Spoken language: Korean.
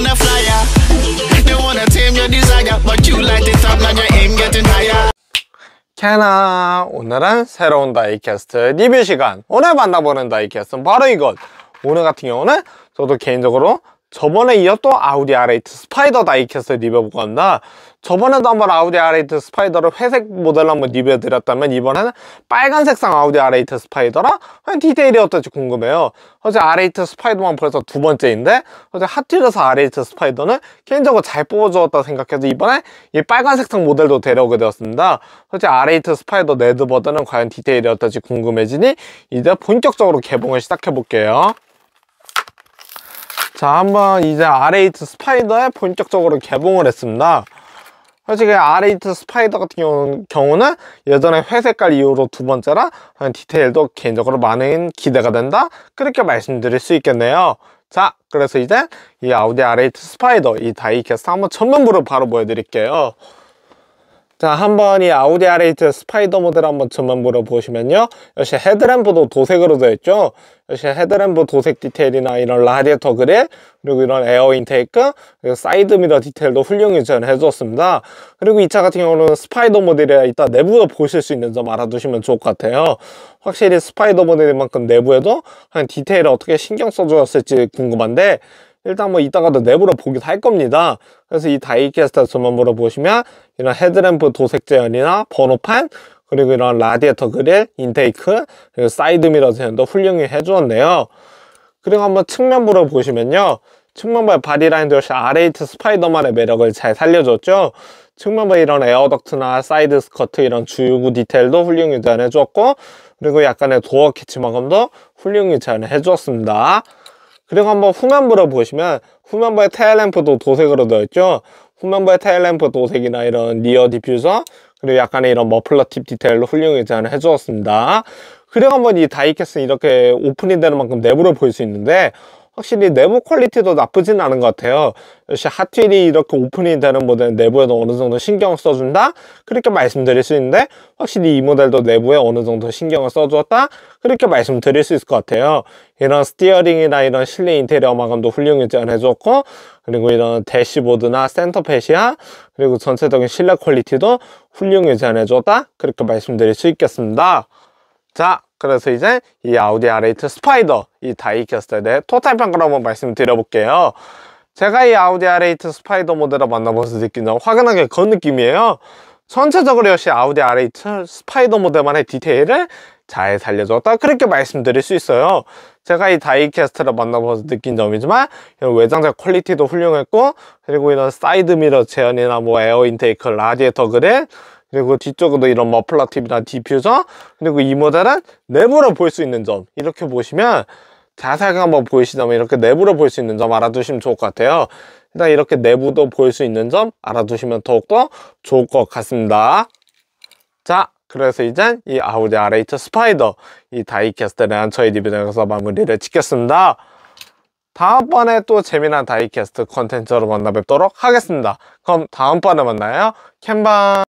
wanna fly ya You wanna tame your desire But you light it up now your aim getting higher 캐나 오늘은 새로운 다이캐스트 리뷰 시간 오늘 만나보는 다이캐스트는 바로 이것 오늘 같은 경우는 저도 개인적으로 저번에 이어 또 아우디 R8 스파이더 다이캐스 리뷰해볼 건다 저번에도 한번 아우디 R8 스파이더를 회색 모델로 한번 리뷰해드렸다면 이번에는 빨간색상 아우디 R8 스파이더랑 디테일이 어떨지 궁금해요 어제 R8 스파이더만 벌써 두 번째인데 어제 핫트에서 R8 스파이더는 개인적으로 잘 뽑아주었다 생각해서 이번에 이 빨간색상 모델도 데려오게 되었습니다 어제 R8 스파이더 레드 버드는 과연 디테일이 어떨지 궁금해지니 이제 본격적으로 개봉을 시작해볼게요 자 한번 이제 R8 스파이더에 본격적으로 개봉을 했습니다 솔직히 R8 스파이더 같은 경우는 예전에 회색깔 이후로 두 번째라 디테일도 개인적으로 많은 기대가 된다 그렇게 말씀드릴 수 있겠네요 자 그래서 이제 이 아우디 R8 스파이더 이 다이캐스트 한번 전면부를 바로 보여드릴게요 자, 한번 이 아우디 R8 스파이더 모델 한번 전만물어 보시면요. 역시 헤드램프도 도색으로 되어 있죠. 역시 헤드램프 도색 디테일이나 이런 라디에터 그릴, 그리고 이런 에어 인테이크, 그리고 사이드 미러 디테일도 훌륭히 전해줬습니다. 그리고 이 차 같은 경우는 스파이더 모델이 있다 내부도 보실 수 있는 점 알아두시면 좋을 것 같아요. 확실히 스파이더 모델만큼 인 내부에도 한 디테일을 어떻게 신경 써주었을지 궁금한데 일단 뭐 이따가도 내부로 보기도 할 겁니다 그래서 이 다이캐스터 전만물어 보시면 이런 헤드램프 도색 재현이나 번호판 그리고 이런 라디에이터 그릴, 인테이크, 그리고 사이드미러 재현도 훌륭히 해주었네요 그리고 한번 측면부로 보시면요 측면부의 바디라인도 역시 RH 스파이더만의 매력을 잘 살려줬죠 측면부에 이런 에어덕트나 사이드 스커트 이런 주유구 디테일도 훌륭히 잘해주었고 그리고 약간의 도어 캐치 마감도 훌륭히 잘해주었습니다 그리고 한번 후면부를 보시면 후면부에 테일램프도 도색으로 되어 있죠 후면부에 테일램프 도색이나 이런 리어 디퓨저 그리고 약간의 이런 머플러 팁 디테일로 훌륭히 디자인 해주었습니다 그리고 한번 이다이캐스 이렇게 오픈이 되는 만큼 내부를 볼 수 있는데 확실히 내부 퀄리티도 나쁘진 않은 것 같아요 역시 핫휠이 이렇게 오픈이 되는 모델은 내부에도 어느 정도 신경을 써준다 그렇게 말씀드릴 수 있는데 확실히 이 모델도 내부에 어느 정도 신경을 써주었다 그렇게 말씀드릴 수 있을 것 같아요 이런 스티어링이나 이런 실내 인테리어 마감도 훌륭히 잘해줬고 그리고 이런 대시보드나 센터펫이야 그리고 전체적인 실내 퀄리티도 훌륭히 잘해줬다 그렇게 말씀드릴 수 있겠습니다 자 그래서 이제 이 아우디 R8 스파이더 이 다이캐스터에 대해 토탈 평가로 한번 말씀드려볼게요 제가 이 아우디 R8 스파이더 모델을 만나보면서 느끼는 화끈하게 그런 느낌이에요 전체적으로 역시 아우디 R8 스파이더 모델만의 디테일을 잘 살려줬다 그렇게 말씀드릴 수 있어요 제가 이 다이캐스트를 만나보면서 느낀 점이지만 이런 외장재 퀄리티도 훌륭했고 그리고 이런 사이드미러 재현이나 뭐 에어인테이크, 라디에이터 그릴 그리고 그 뒤쪽에도 이런 머플러 팁이나 디퓨저 그리고 이 모델은 내부로 볼 수 있는 점 이렇게 보시면 자세하게 한번 보이시다면 이렇게 내부로 볼 수 있는 점 알아두시면 좋을 것 같아요 일단 이렇게 내부도 볼 수 있는 점 알아두시면 더욱더 좋을 것 같습니다 자 그래서 이젠 이 아우디 R8 스파이더 이 다이캐스트에 대한 저희 리뷰에서 마무리를 짓겠습니다 다음번에 또 재미난 다이캐스트 컨텐츠로 만나 뵙도록 하겠습니다 그럼 다음번에 만나요 캔방